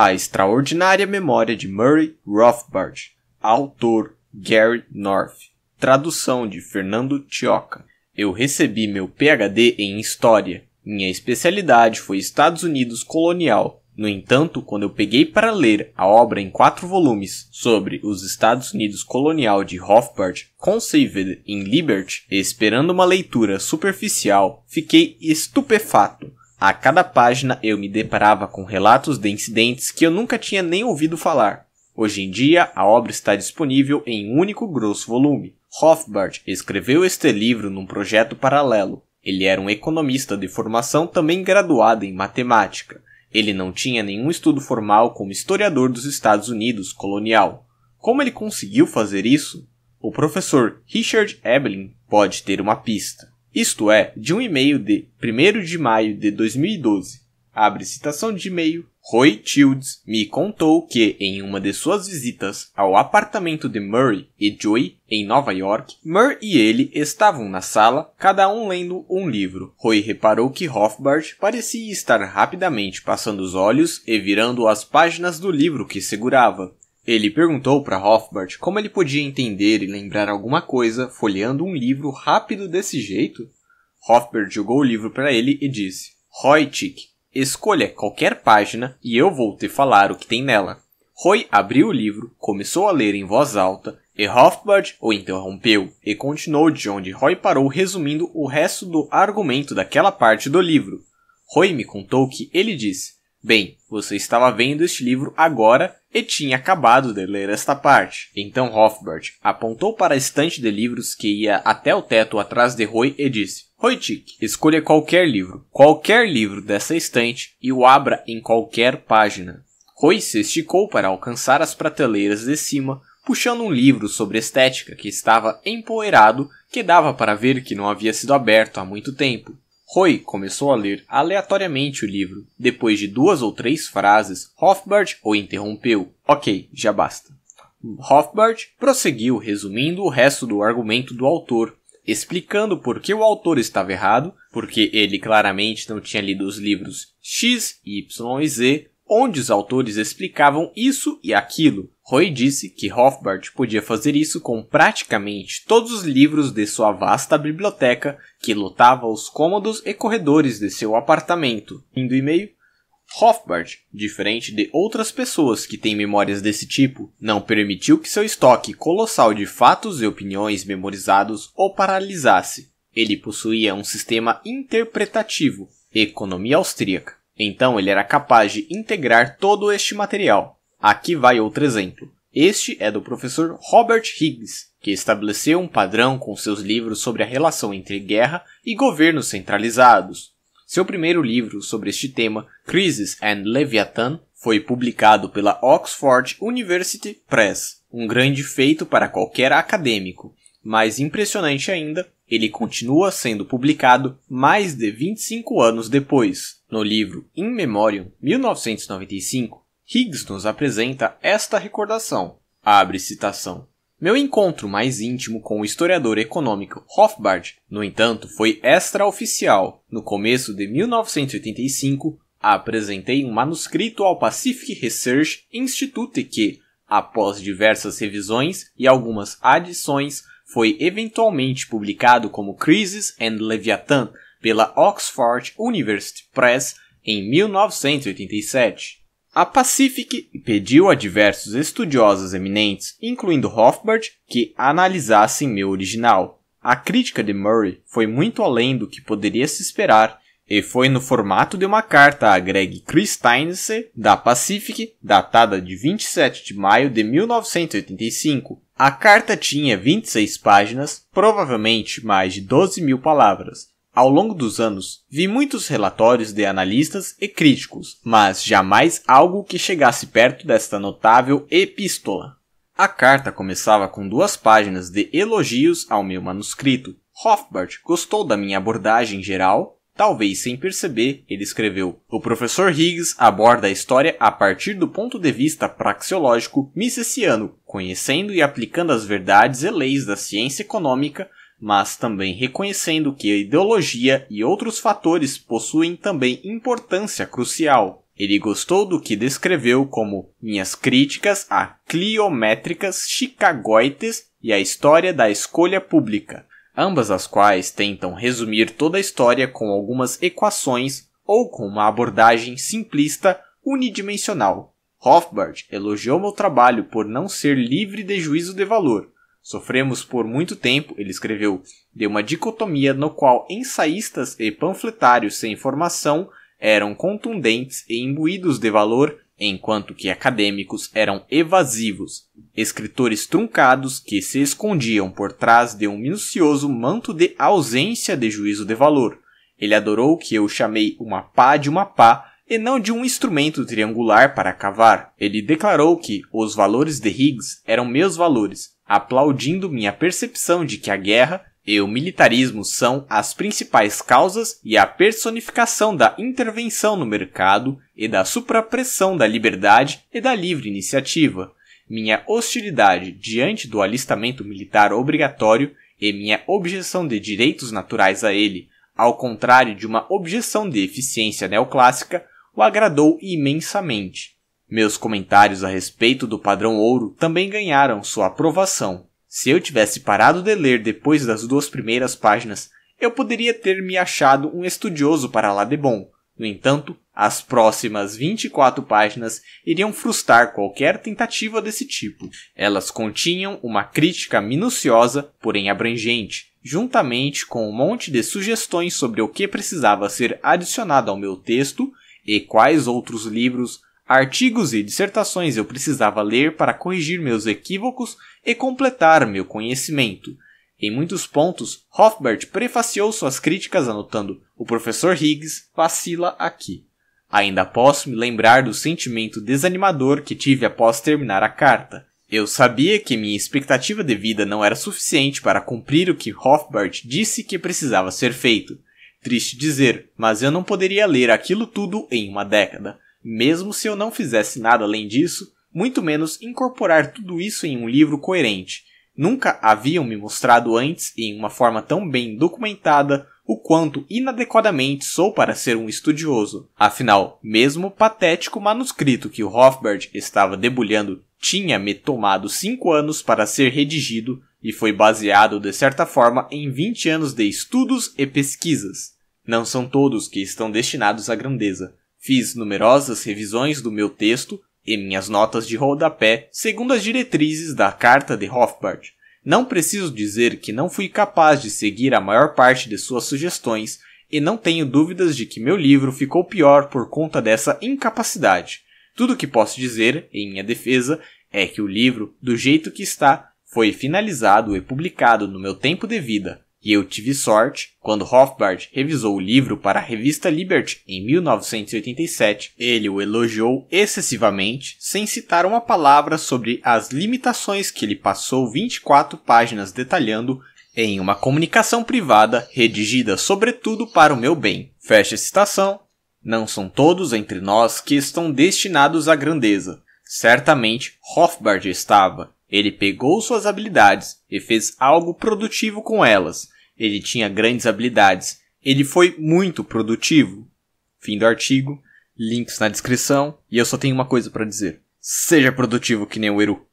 A Extraordinária Memória de Murray Rothbard, autor Gary North, tradução de Fernando Tioca. Eu recebi meu PhD em História. Minha especialidade foi Estados Unidos colonial. No entanto, quando eu peguei para ler a obra em quatro volumes sobre os Estados Unidos colonial de Rothbard, Conceived in Liberty, esperando uma leitura superficial, fiquei estupefato. A cada página eu me deparava com relatos de incidentes que eu nunca tinha nem ouvido falar. Hoje em dia, a obra está disponível em um único grosso volume. Rothbard escreveu este livro num projeto paralelo. Ele era um economista de formação também graduado em matemática. Ele não tinha nenhum estudo formal como historiador dos Estados Unidos colonial. Como ele conseguiu fazer isso? O professor Richard Ebling pode ter uma pista isto é, de um e-mail de 1 de maio de 2012. Abre citação de e-mail. Roy Childs me contou que, em uma de suas visitas ao apartamento de Murray e Joey, em Nova York, Murray e ele estavam na sala, cada um lendo um livro. Roy reparou que Rothbard parecia estar rapidamente passando os olhos e virando as páginas do livro que segurava. Ele perguntou para Rothbard como ele podia entender e lembrar alguma coisa folheando um livro rápido desse jeito. Rothbard jogou o livro para ele e disse: "Roytick, escolha qualquer página e eu vou te falar o que tem nela. Roy abriu o livro, começou a ler em voz alta, e Rothbard o interrompeu e continuou de onde Roy parou, resumindo o resto do argumento daquela parte do livro. Roy me contou que ele disse: Bem, você estava vendo este livro agora e tinha acabado de ler esta parte. Então Rothbard apontou para a estante de livros que ia até o teto atrás de Roy e disse: Roitic, escolha qualquer livro, qualquer livro dessa estante e o abra em qualquer página. Roy se esticou para alcançar as prateleiras de cima, puxando um livro sobre estética que estava empoeirado, que dava para ver que não havia sido aberto há muito tempo. Roy começou a ler aleatoriamente o livro. Depois de duas ou três frases, Rothbard o interrompeu. Ok, já basta. Rothbard prosseguiu resumindo o resto do argumento do autor, explicando por que o autor estava errado, porque ele claramente não tinha lido os livros X, Y e Z, onde os autores explicavam isso e aquilo, Roy disse que Hofbart podia fazer isso com praticamente todos os livros de sua vasta biblioteca que lotava os cômodos e corredores de seu apartamento. Indo e-mail, Rothbard, diferente de outras pessoas que têm memórias desse tipo, não permitiu que seu estoque colossal de fatos e opiniões memorizados o paralisasse. Ele possuía um sistema interpretativo, economia austríaca. Então ele era capaz de integrar todo este material, Aqui vai outro exemplo. Este é do professor Robert Higgs, que estabeleceu um padrão com seus livros sobre a relação entre guerra e governos centralizados. Seu primeiro livro sobre este tema, Crisis and Leviathan, foi publicado pela Oxford University Press, um grande feito para qualquer acadêmico. Mais impressionante ainda, ele continua sendo publicado mais de 25 anos depois. No livro In Memoriam, 1995, Higgs nos apresenta esta recordação. Abre citação. Meu encontro mais íntimo com o historiador econômico Hofbard, no entanto, foi extraoficial. No começo de 1985, apresentei um manuscrito ao Pacific Research Institute que, após diversas revisões e algumas adições, foi eventualmente publicado como Crisis and Leviathan pela Oxford University Press em 1987. A Pacific pediu a diversos estudiosos eminentes, incluindo Hofbart, que analisassem meu original. A crítica de Murray foi muito além do que poderia se esperar e foi no formato de uma carta a Greg Christensen da Pacific, datada de 27 de maio de 1985. A carta tinha 26 páginas, provavelmente mais de 12 mil palavras, ao longo dos anos, vi muitos relatórios de analistas e críticos, mas jamais algo que chegasse perto desta notável epístola. A carta começava com duas páginas de elogios ao meu manuscrito. Hofbart gostou da minha abordagem geral. Talvez sem perceber, ele escreveu: O professor Higgs aborda a história a partir do ponto de vista praxeológico misesiano, conhecendo e aplicando as verdades e leis da ciência econômica mas também reconhecendo que a ideologia e outros fatores possuem também importância crucial. Ele gostou do que descreveu como minhas críticas a cliométricas chicagoites e a história da escolha pública, ambas as quais tentam resumir toda a história com algumas equações ou com uma abordagem simplista unidimensional. Rothbard elogiou meu trabalho por não ser livre de juízo de valor, Sofremos por muito tempo, ele escreveu, de uma dicotomia no qual ensaístas e panfletários sem formação eram contundentes e imbuídos de valor, enquanto que acadêmicos eram evasivos, escritores truncados que se escondiam por trás de um minucioso manto de ausência de juízo de valor. Ele adorou que eu chamei uma pá de uma pá e não de um instrumento triangular para cavar. Ele declarou que os valores de Higgs eram meus valores aplaudindo minha percepção de que a guerra e o militarismo são as principais causas e a personificação da intervenção no mercado e da suprapressão da liberdade e da livre iniciativa. Minha hostilidade diante do alistamento militar obrigatório e minha objeção de direitos naturais a ele, ao contrário de uma objeção de eficiência neoclássica, o agradou imensamente. Meus comentários a respeito do padrão ouro também ganharam sua aprovação. Se eu tivesse parado de ler depois das duas primeiras páginas, eu poderia ter me achado um estudioso para lá de bom. No entanto, as próximas 24 páginas iriam frustrar qualquer tentativa desse tipo. Elas continham uma crítica minuciosa, porém abrangente, juntamente com um monte de sugestões sobre o que precisava ser adicionado ao meu texto e quais outros livros Artigos e dissertações eu precisava ler para corrigir meus equívocos e completar meu conhecimento. Em muitos pontos, Rothbard prefaciou suas críticas anotando: O professor Higgs vacila aqui. Ainda posso me lembrar do sentimento desanimador que tive após terminar a carta. Eu sabia que minha expectativa de vida não era suficiente para cumprir o que Rothbard disse que precisava ser feito. Triste dizer, mas eu não poderia ler aquilo tudo em uma década mesmo se eu não fizesse nada além disso, muito menos incorporar tudo isso em um livro coerente. Nunca haviam me mostrado antes, em uma forma tão bem documentada, o quanto inadequadamente sou para ser um estudioso. Afinal, mesmo o patético manuscrito que o Hofbard estava debulhando tinha-me tomado cinco anos para ser redigido e foi baseado, de certa forma, em 20 anos de estudos e pesquisas. Não são todos que estão destinados à grandeza, Fiz numerosas revisões do meu texto e minhas notas de rodapé segundo as diretrizes da carta de Hofbart. Não preciso dizer que não fui capaz de seguir a maior parte de suas sugestões e não tenho dúvidas de que meu livro ficou pior por conta dessa incapacidade. Tudo o que posso dizer, em minha defesa, é que o livro, do jeito que está, foi finalizado e publicado no meu tempo de vida, e eu tive sorte quando Rothbard revisou o livro para a revista Liberty em 1987. Ele o elogiou excessivamente, sem citar uma palavra sobre as limitações que ele passou 24 páginas detalhando em uma comunicação privada redigida sobretudo para o meu bem. Fecha a citação. Não são todos entre nós que estão destinados à grandeza. Certamente Rothbard estava, ele pegou suas habilidades e fez algo produtivo com elas. Ele tinha grandes habilidades. Ele foi muito produtivo. Fim do artigo. Links na descrição. E eu só tenho uma coisa para dizer. Seja produtivo que nem o Eru.